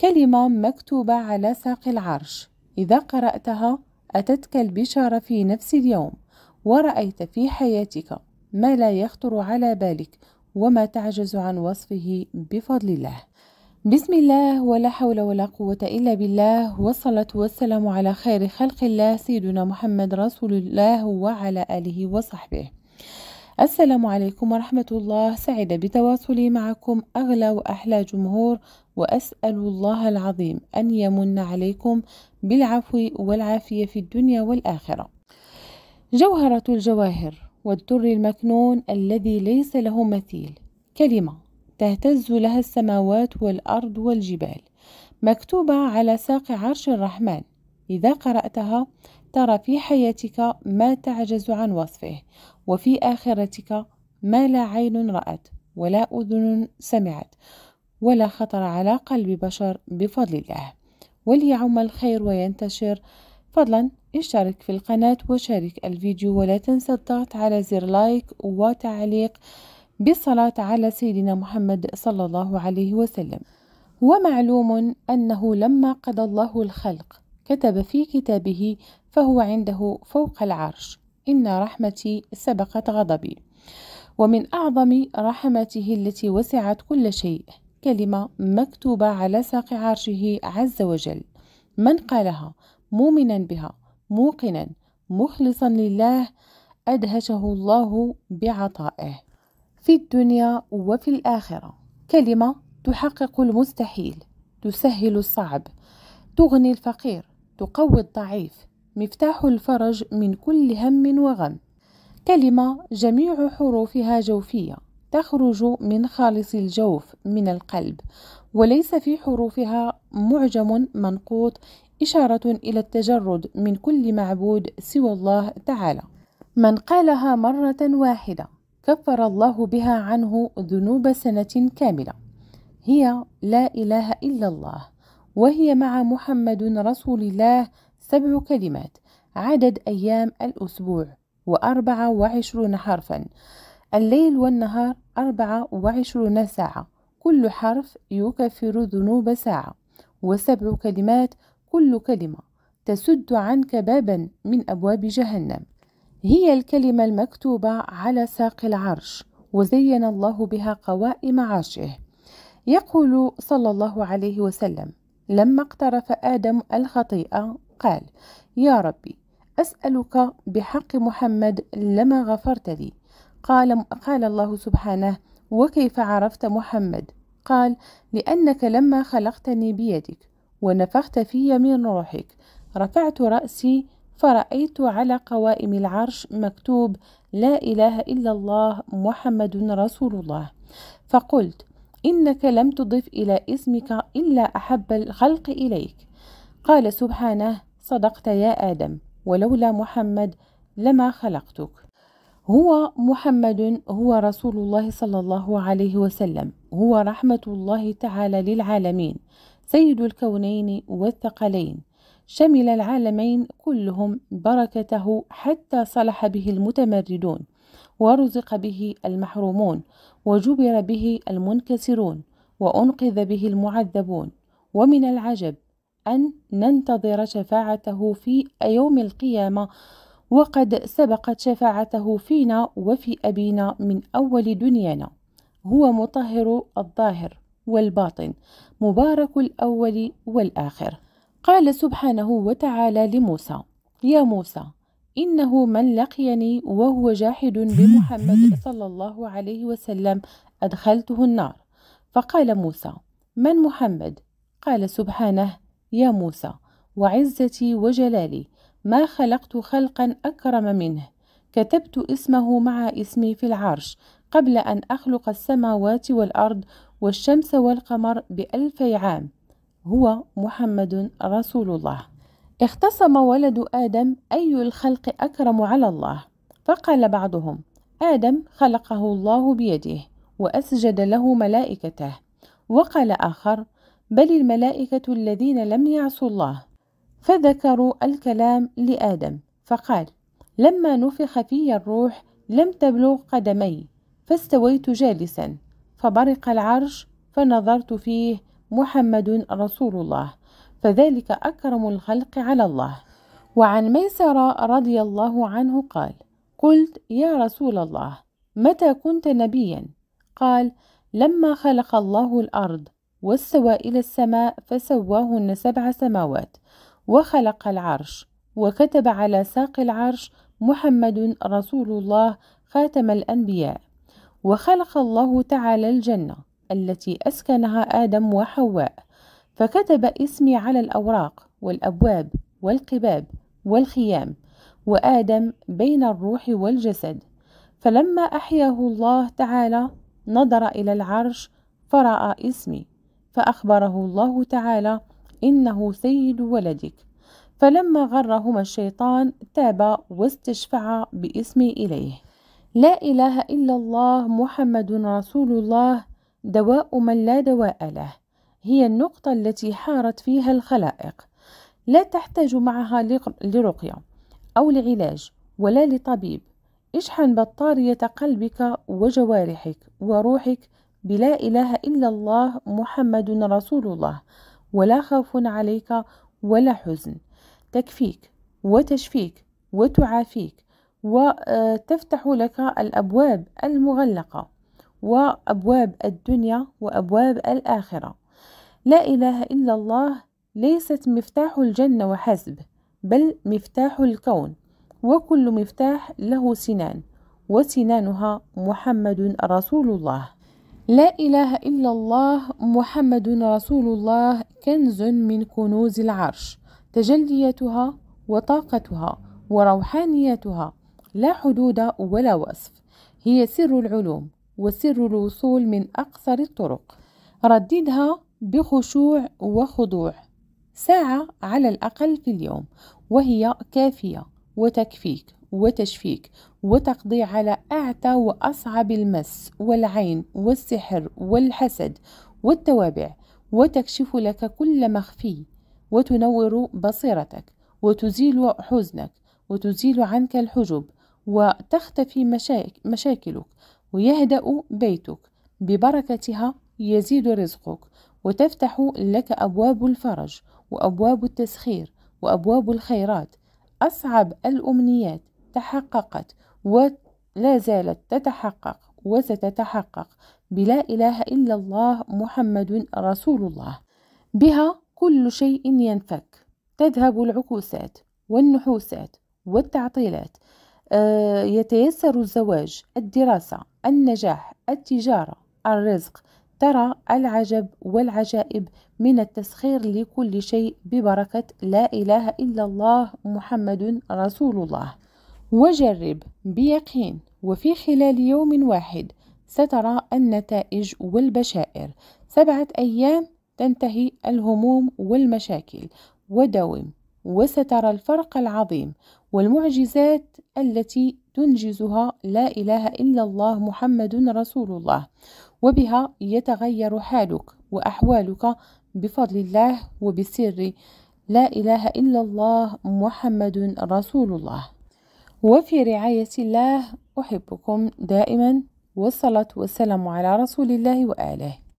كلمة مكتوبة على ساق العرش إذا قرأتها أتتك البشارة في نفس اليوم ورأيت في حياتك ما لا يخطر على بالك وما تعجز عن وصفه بفضل الله بسم الله ولا حول ولا قوة إلا بالله والصلاة والسلام على خير خلق الله سيدنا محمد رسول الله وعلى آله وصحبه السلام عليكم ورحمة الله سعيدة بتواصلي معكم أغلى وأحلى جمهور وأسأل الله العظيم أن يمن عليكم بالعفو والعافية في الدنيا والآخرة جوهرة الجواهر والدر المكنون الذي ليس له مثيل كلمة تهتز لها السماوات والأرض والجبال مكتوبة على ساق عرش الرحمن إذا قرأتها ترى في حياتك ما تعجز عن وصفه وفي آخرتك ما لا عين رأت ولا أذن سمعت ولا خطر على قلب بشر بفضل الله وليعم الخير وينتشر فضلا اشترك في القناة وشارك الفيديو ولا تنسى الضغط على زر لايك وتعليق بالصلاة على سيدنا محمد صلى الله عليه وسلم ومعلوم أنه لما قضى الله الخلق كتب في كتابه فهو عنده فوق العرش إن رحمتي سبقت غضبي ومن أعظم رحمته التي وسعت كل شيء كلمة مكتوبة على ساق عرشه عز وجل من قالها مؤمنا بها موقنا مخلصا لله أدهشه الله بعطائه في الدنيا وفي الآخرة كلمة تحقق المستحيل تسهل الصعب تغني الفقير تقوي الضعيف مفتاح الفرج من كل هم وغم كلمة جميع حروفها جوفية تخرج من خالص الجوف من القلب وليس في حروفها معجم منقوط إشارة إلى التجرد من كل معبود سوى الله تعالى من قالها مرة واحدة كفر الله بها عنه ذنوب سنة كاملة هي لا إله إلا الله وهي مع محمد رسول الله سبع كلمات عدد أيام الأسبوع وأربعة وعشرون حرفا الليل والنهار أربعة وعشرون ساعة كل حرف يكفر ذنوب ساعة وسبع كلمات كل كلمة تسد عنك بابا من أبواب جهنم هي الكلمة المكتوبة على ساق العرش وزين الله بها قوائم عرشه يقول صلى الله عليه وسلم لما اقترف آدم الخطيئة قال يا ربي أسألك بحق محمد لما غفرت لي قال, قال الله سبحانه وكيف عرفت محمد قال لأنك لما خلقتني بيدك ونفخت في من روحك رفعت رأسي فرأيت على قوائم العرش مكتوب لا إله إلا الله محمد رسول الله فقلت إنك لم تضف إلى اسمك إلا أحب الخلق إليك قال سبحانه صدقت يا آدم ولولا محمد لما خلقتك هو محمد هو رسول الله صلى الله عليه وسلم هو رحمة الله تعالى للعالمين سيد الكونين والثقلين شمل العالمين كلهم بركته حتى صلح به المتمردون ورزق به المحرومون وجبر به المنكسرون وانقذ به المعذبون ومن العجب ان ننتظر شفاعته في يوم القيامه وقد سبقت شفاعته فينا وفي ابينا من اول دنيانا هو مطهر الظاهر والباطن مبارك الاول والاخر قال سبحانه وتعالى لموسى يا موسى إنه من لقيني وهو جاحد بمحمد صلى الله عليه وسلم أدخلته النار فقال موسى من محمد قال سبحانه يا موسى وعزتي وجلالي ما خلقت خلقا أكرم منه كتبت اسمه مع اسمي في العرش قبل أن أخلق السماوات والأرض والشمس والقمر بألفي عام هو محمد رسول الله اختصم ولد آدم أي الخلق أكرم على الله فقال بعضهم آدم خلقه الله بيده وأسجد له ملائكته وقال آخر بل الملائكة الذين لم يعصوا الله فذكروا الكلام لآدم فقال لما نفخ في الروح لم تبلغ قدمي فاستويت جالسا فبرق العرش فنظرت فيه محمد رسول الله فذلك أكرم الخلق على الله وعن ميسرة رضي الله عنه قال قلت يا رسول الله متى كنت نبيا قال لما خلق الله الأرض واستوى إلى السماء فسواهن سبع سماوات وخلق العرش وكتب على ساق العرش محمد رسول الله خاتم الأنبياء وخلق الله تعالى الجنة التي أسكنها آدم وحواء فكتب اسمي على الأوراق والأبواب والقباب والخيام وآدم بين الروح والجسد فلما أحياه الله تعالى نظر إلى العرش فرأى اسمي فأخبره الله تعالى إنه سيد ولدك فلما غرهما الشيطان تاب واستشفع باسمي إليه لا إله إلا الله محمد رسول الله دواء من لا دواء له هي النقطة التي حارت فيها الخلائق لا تحتاج معها لرقية أو لعلاج ولا لطبيب اشحن بطارية قلبك وجوارحك وروحك بلا إله إلا الله محمد رسول الله ولا خوف عليك ولا حزن تكفيك وتشفيك وتعافيك وتفتح آه، لك الأبواب المغلقة وأبواب الدنيا وأبواب الآخرة لا إله إلا الله ليست مفتاح الجنة وحسب بل مفتاح الكون وكل مفتاح له سنان وسنانها محمد رسول الله لا إله إلا الله محمد رسول الله كنز من كنوز العرش تجليتها وطاقتها وروحانيتها لا حدود ولا وصف هي سر العلوم وسر الوصول من أقصر الطرق رددها بخشوع وخضوع ساعة على الأقل في اليوم وهي كافية وتكفيك وتشفيك وتقضي على أعتى وأصعب المس والعين والسحر والحسد والتوابع وتكشف لك كل مخفي وتنور بصيرتك وتزيل حزنك وتزيل عنك الحجب وتختفي مشاك مشاكلك ويهدأ بيتك ببركتها يزيد رزقك وتفتح لك أبواب الفرج وأبواب التسخير وأبواب الخيرات أصعب الأمنيات تحققت ولا زالت تتحقق وستتحقق بلا إله إلا الله محمد رسول الله بها كل شيء ينفك تذهب العكوسات والنحوسات والتعطيلات آه، يتيسر الزواج الدراسة النجاح التجارة الرزق ترى العجب والعجائب من التسخير لكل شيء ببركة لا إله إلا الله محمد رسول الله وجرب بيقين وفي خلال يوم واحد سترى النتائج والبشائر سبعة أيام تنتهي الهموم والمشاكل ودوم وسترى الفرق العظيم والمعجزات التي تنجزها لا إله إلا الله محمد رسول الله وبها يتغير حالك وأحوالك بفضل الله وبسر لا إله إلا الله محمد رسول الله وفي رعاية الله أحبكم دائما والصلاة والسلام على رسول الله وآله